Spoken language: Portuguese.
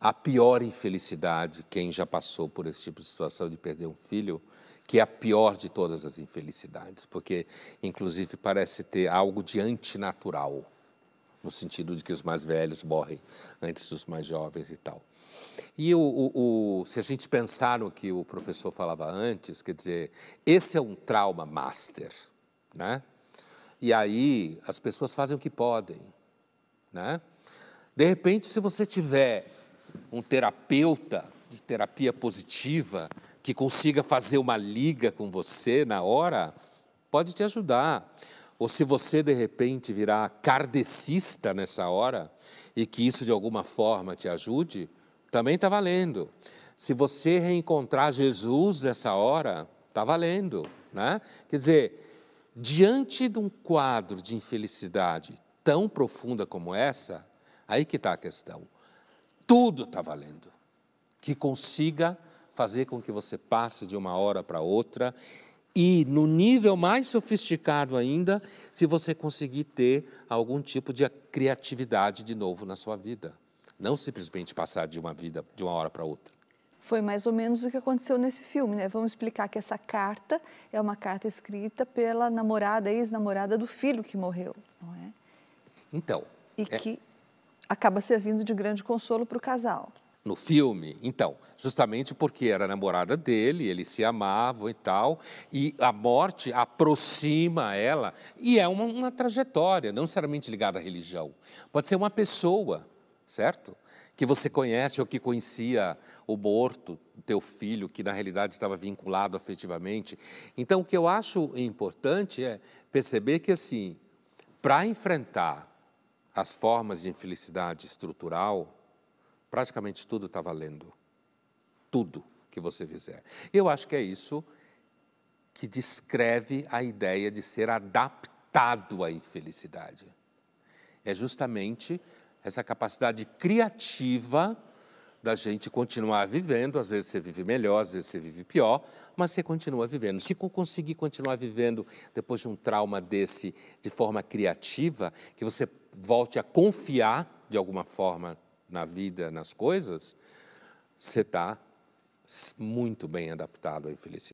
a pior infelicidade, quem já passou por esse tipo de situação de perder um filho, que é a pior de todas as infelicidades, porque inclusive parece ter algo de antinatural, no sentido de que os mais velhos morrem antes dos mais jovens e tal. E o, o, o, se a gente pensar no que o professor falava antes, quer dizer, esse é um trauma master, né? E aí as pessoas fazem o que podem, né? De repente, se você tiver um terapeuta de terapia positiva que consiga fazer uma liga com você na hora, pode te ajudar. Ou se você de repente virar kardecista nessa hora e que isso de alguma forma te ajude, também está valendo. Se você reencontrar Jesus nessa hora, está valendo. Né? Quer dizer, diante de um quadro de infelicidade tão profunda como essa, aí que está a questão tudo está valendo. Que consiga fazer com que você passe de uma hora para outra e, no nível mais sofisticado ainda, se você conseguir ter algum tipo de criatividade de novo na sua vida. Não simplesmente passar de uma vida de uma hora para outra. Foi mais ou menos o que aconteceu nesse filme, né? Vamos explicar que essa carta é uma carta escrita pela namorada, ex-namorada do filho que morreu, não é? Então. E é... que acaba servindo de grande consolo para o casal. No filme, então, justamente porque era namorada dele, eles se amavam e tal, e a morte aproxima ela, e é uma, uma trajetória, não necessariamente ligada à religião. Pode ser uma pessoa, certo? Que você conhece ou que conhecia o morto, teu filho, que na realidade estava vinculado afetivamente. Então, o que eu acho importante é perceber que, assim, para enfrentar as formas de infelicidade estrutural, praticamente tudo está valendo. Tudo que você fizer. Eu acho que é isso que descreve a ideia de ser adaptado à infelicidade. É justamente essa capacidade criativa da gente continuar vivendo. Às vezes você vive melhor, às vezes você vive pior, mas você continua vivendo. Se conseguir continuar vivendo depois de um trauma desse de forma criativa, que você volte a confiar de alguma forma na vida, nas coisas, você está muito bem adaptado à infelicidade.